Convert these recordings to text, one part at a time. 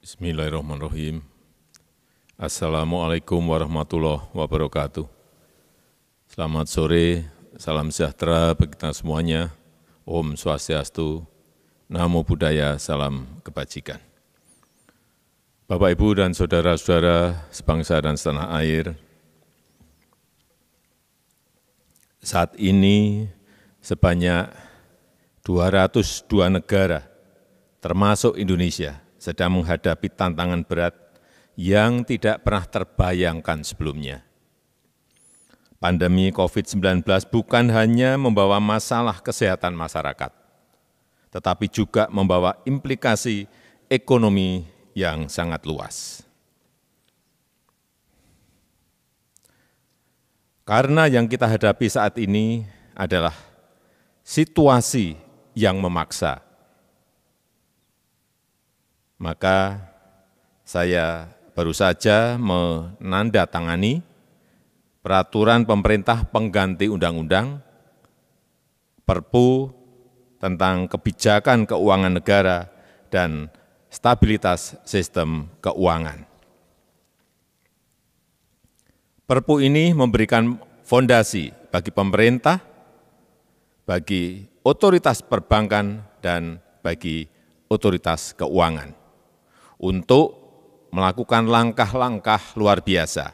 Bismillahirrahmanirrahim. Assalamualaikum warahmatullahi wabarakatuh. Selamat sore, salam sejahtera bagi kita semuanya. Om Swastiastu, Namo Buddhaya, salam kebajikan. Bapak, Ibu, dan saudara-saudara sebangsa dan setanah air, saat ini sebanyak 202 negara, termasuk Indonesia, sedang menghadapi tantangan berat yang tidak pernah terbayangkan sebelumnya. Pandemi COVID-19 bukan hanya membawa masalah kesehatan masyarakat, tetapi juga membawa implikasi ekonomi yang sangat luas. Karena yang kita hadapi saat ini adalah situasi yang memaksa maka saya baru saja menandatangani peraturan pemerintah pengganti undang-undang Perpu tentang kebijakan keuangan negara dan stabilitas sistem keuangan. Perpu ini memberikan fondasi bagi pemerintah, bagi otoritas perbankan, dan bagi otoritas keuangan untuk melakukan langkah-langkah luar biasa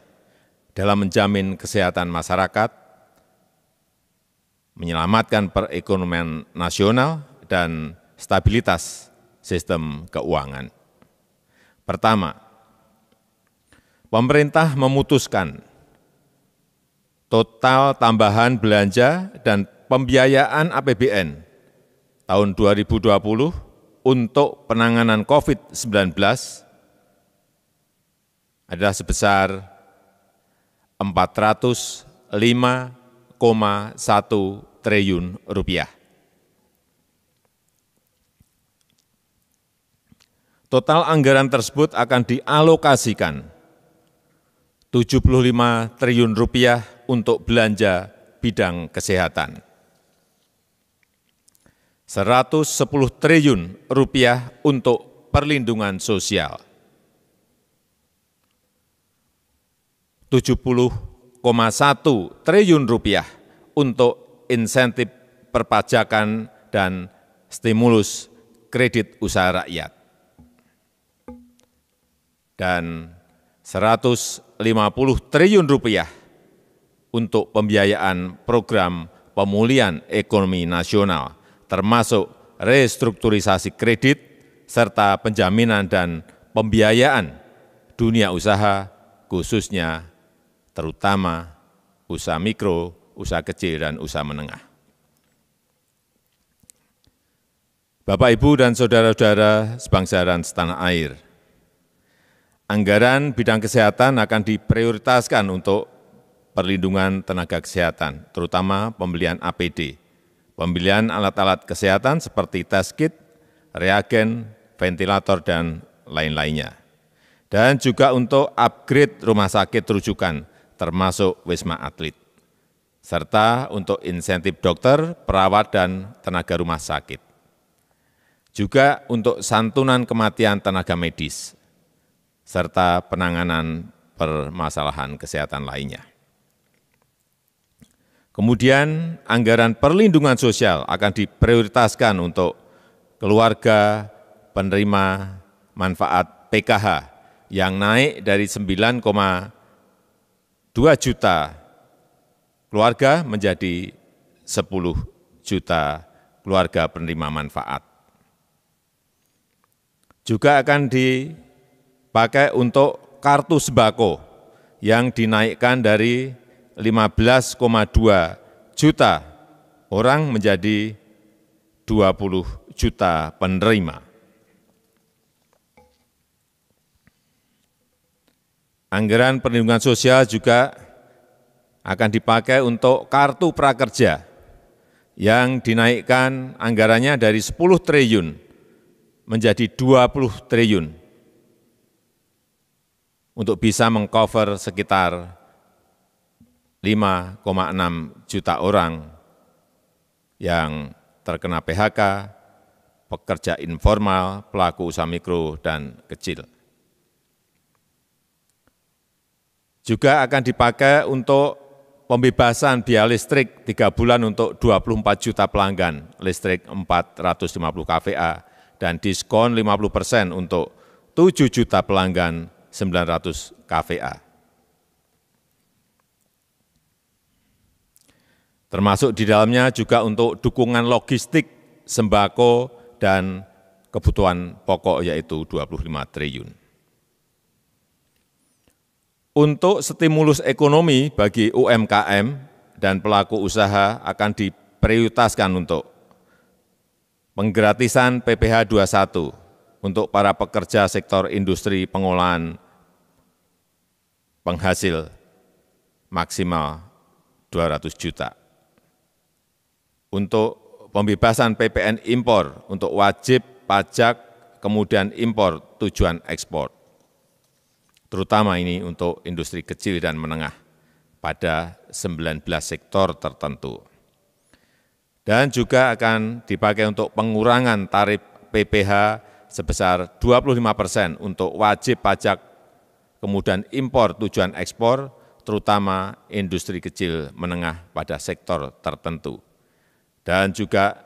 dalam menjamin kesehatan masyarakat, menyelamatkan perekonomian nasional, dan stabilitas sistem keuangan. Pertama, pemerintah memutuskan total tambahan belanja dan pembiayaan APBN tahun 2020 untuk penanganan COVID-19 adalah sebesar 405,1 triliun rupiah. Total anggaran tersebut akan dialokasikan 75 triliun rupiah untuk belanja bidang kesehatan. 110 triliun rupiah untuk perlindungan sosial, 70,1 triliun rupiah untuk insentif perpajakan dan stimulus kredit usaha rakyat, dan 150 triliun rupiah untuk pembiayaan program pemulihan ekonomi nasional termasuk restrukturisasi kredit serta penjaminan dan pembiayaan dunia usaha khususnya terutama usaha mikro, usaha kecil, dan usaha menengah. Bapak, Ibu, dan Saudara-saudara sebangsa dan setanah air, anggaran bidang kesehatan akan diprioritaskan untuk perlindungan tenaga kesehatan, terutama pembelian APD, pembelian alat-alat kesehatan seperti test kit, reagen, ventilator, dan lain-lainnya. Dan juga untuk upgrade rumah sakit rujukan, termasuk Wisma Atlet, serta untuk insentif dokter, perawat, dan tenaga rumah sakit. Juga untuk santunan kematian tenaga medis, serta penanganan permasalahan kesehatan lainnya. Kemudian anggaran perlindungan sosial akan diprioritaskan untuk keluarga penerima manfaat PKH yang naik dari 9,2 juta keluarga menjadi 10 juta keluarga penerima manfaat. Juga akan dipakai untuk kartu sembako yang dinaikkan dari 15,2 juta orang menjadi 20 juta penerima. Anggaran perlindungan sosial juga akan dipakai untuk kartu prakerja yang dinaikkan anggarannya dari 10 triliun menjadi 20 triliun untuk bisa mengcover sekitar 5,6 juta orang yang terkena PHK, pekerja informal, pelaku usaha mikro dan kecil. Juga akan dipakai untuk pembebasan biaya listrik 3 bulan untuk 24 juta pelanggan, listrik 450 kVA, dan diskon 50 persen untuk 7 juta pelanggan 900 kVA. termasuk di dalamnya juga untuk dukungan logistik, sembako, dan kebutuhan pokok yaitu 25 triliun. Untuk stimulus ekonomi bagi UMKM dan pelaku usaha akan diprioritaskan untuk penggratisan PPH 21 untuk para pekerja sektor industri pengolahan penghasil maksimal 200 juta untuk pembebasan ppn impor untuk wajib pajak kemudian impor tujuan ekspor. Terutama ini untuk industri kecil dan menengah pada 19 sektor tertentu. Dan juga akan dipakai untuk pengurangan tarif PPH sebesar 25 persen untuk wajib pajak kemudian impor tujuan ekspor, terutama industri kecil menengah pada sektor tertentu dan juga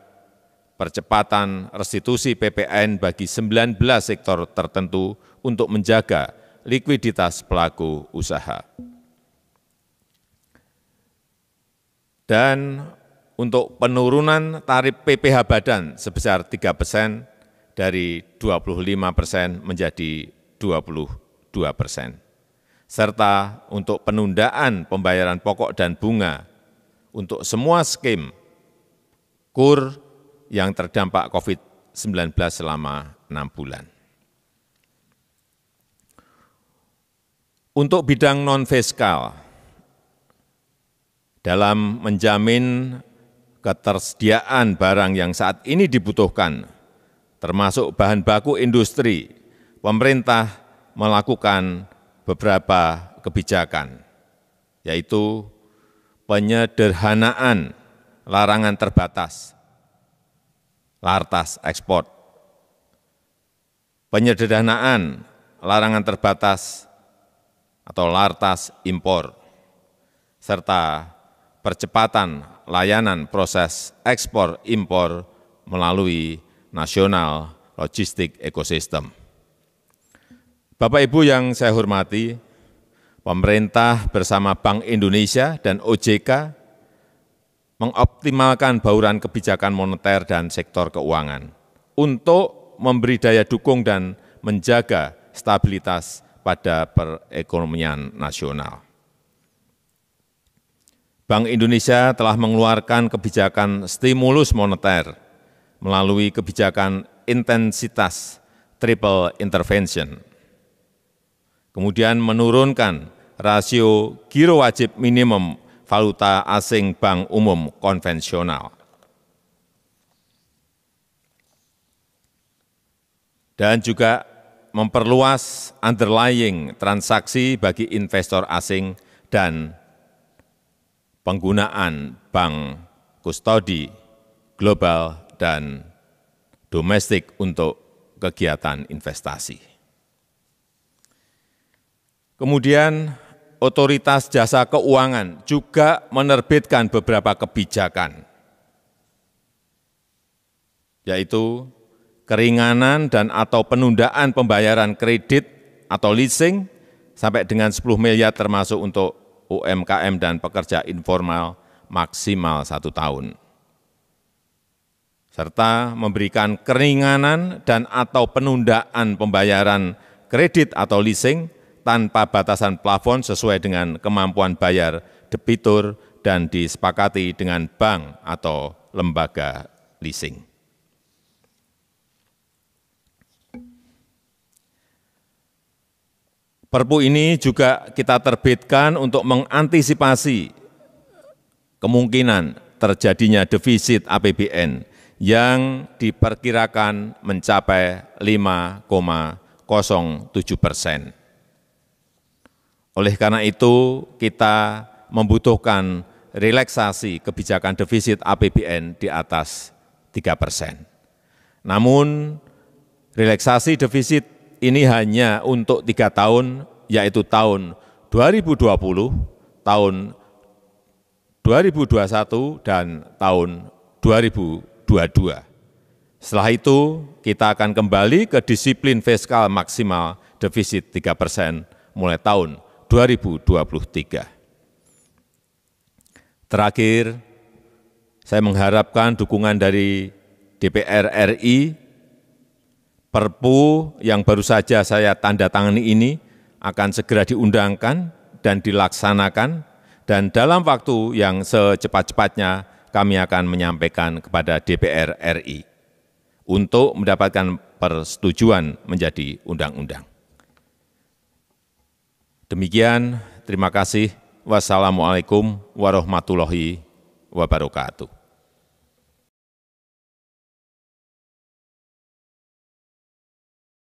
percepatan restitusi PPN bagi 19 sektor tertentu untuk menjaga likuiditas pelaku usaha. Dan untuk penurunan tarif PPh badan sebesar 3 persen dari 25 persen menjadi 22 persen, serta untuk penundaan pembayaran pokok dan bunga untuk semua skema kur yang terdampak COVID-19 selama enam bulan. Untuk bidang non-fiskal, dalam menjamin ketersediaan barang yang saat ini dibutuhkan, termasuk bahan baku industri, pemerintah melakukan beberapa kebijakan, yaitu penyederhanaan larangan terbatas, lartas ekspor, penyederhanaan larangan terbatas atau lartas impor, serta percepatan layanan proses ekspor-impor melalui nasional logistik ekosistem. Bapak Ibu yang saya hormati, pemerintah bersama Bank Indonesia dan OJK mengoptimalkan bauran kebijakan moneter dan sektor keuangan untuk memberi daya dukung dan menjaga stabilitas pada perekonomian nasional. Bank Indonesia telah mengeluarkan kebijakan stimulus moneter melalui kebijakan intensitas triple intervention. Kemudian menurunkan rasio giro wajib minimum valuta asing bank umum konvensional. Dan juga memperluas underlying transaksi bagi investor asing dan penggunaan bank kustodi global dan domestik untuk kegiatan investasi. Kemudian Otoritas Jasa Keuangan juga menerbitkan beberapa kebijakan, yaitu keringanan dan atau penundaan pembayaran kredit atau leasing sampai dengan 10 miliar termasuk untuk UMKM dan pekerja informal maksimal satu tahun serta memberikan keringanan dan atau penundaan pembayaran kredit atau leasing tanpa batasan plafon sesuai dengan kemampuan bayar debitur dan disepakati dengan bank atau lembaga leasing. Perpu ini juga kita terbitkan untuk mengantisipasi kemungkinan terjadinya defisit APBN yang diperkirakan mencapai 5,07 persen. Oleh karena itu, kita membutuhkan relaksasi kebijakan defisit APBN di atas 3 persen. Namun, relaksasi defisit ini hanya untuk tiga tahun, yaitu tahun 2020, tahun 2021, dan tahun 2022. Setelah itu, kita akan kembali ke disiplin fiskal maksimal defisit 3 persen mulai tahun 2023. Terakhir, saya mengharapkan dukungan dari DPR RI, Perpu yang baru saja saya tanda tangani ini akan segera diundangkan dan dilaksanakan, dan dalam waktu yang secepat-cepatnya kami akan menyampaikan kepada DPR RI untuk mendapatkan persetujuan menjadi undang-undang. Demikian, terima kasih. Wassalamualaikum warahmatullahi wabarakatuh.